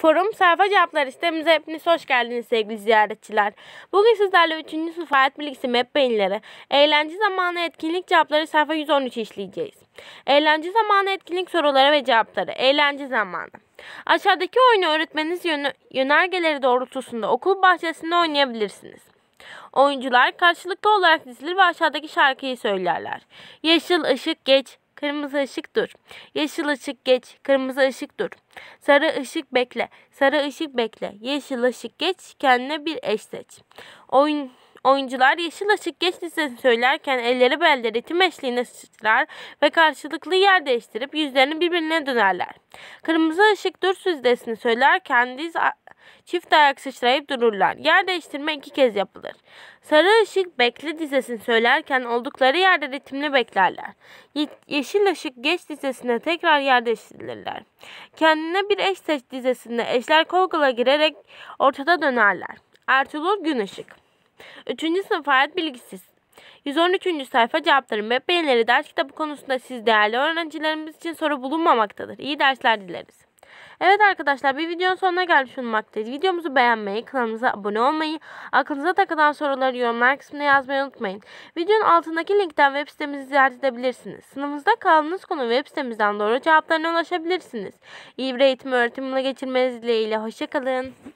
Forum sayfa cevapları sitemize hepiniz hoş geldiniz sevgili ziyaretçiler. Bugün sizlerle 3. sınıf hayat bilgisi map beyinleri, eğlence zamanı etkinlik cevapları sayfa 113 işleyeceğiz. Eğlence zamanı etkinlik soruları ve cevapları, eğlence zamanı. Aşağıdaki oyunu öğretmeniz yön yönergeleri doğrultusunda okul bahçesinde oynayabilirsiniz. Oyuncular karşılıklı olarak dizilir ve aşağıdaki şarkıyı söylerler. Yeşil ışık geç, Kırmızı ışık dur. Yeşil ışık geç. Kırmızı ışık dur. Sarı ışık bekle. Sarı ışık bekle. Yeşil ışık geç. Kendine bir eş seç. Oyun Oyuncular yeşil ışık geç listesini söylerken elleri belleri tim eşliğine sıçrar ve karşılıklı yer değiştirip yüzlerini birbirine dönerler. Kırmızı ışık dur süzdesini söylerken diz Çift ayak sıçrayıp dururlar. Yer değiştirme iki kez yapılır. Sarı ışık bekle dizesini söylerken oldukları yerde ritimli beklerler. Ye yeşil ışık geç dizesine tekrar yer değiştirilirler. Kendine bir eş seç dizesinde eşler korkula girerek ortada dönerler. Ertuğrul Günışık Üçüncü sınıf hayat bilgisiz 113. sayfa cevapların ve beğenileri ders kitabı konusunda siz değerli öğrencilerimiz için soru bulunmamaktadır. İyi dersler dileriz. Evet arkadaşlar bir videonun sonuna gelmiş bulunmaktayız. Videomuzu beğenmeyi, kanalımıza abone olmayı, aklınıza takılan soruları yorumlar kısmına yazmayı unutmayın. Videonun altındaki linkten web sitemizi ziyaret edebilirsiniz. Sınıfınızda kaldığınız konu web sitemizden doğru cevaplarına ulaşabilirsiniz. İyi bir eğitim öğretimine geçirmeniz dileğiyle. Hoşçakalın.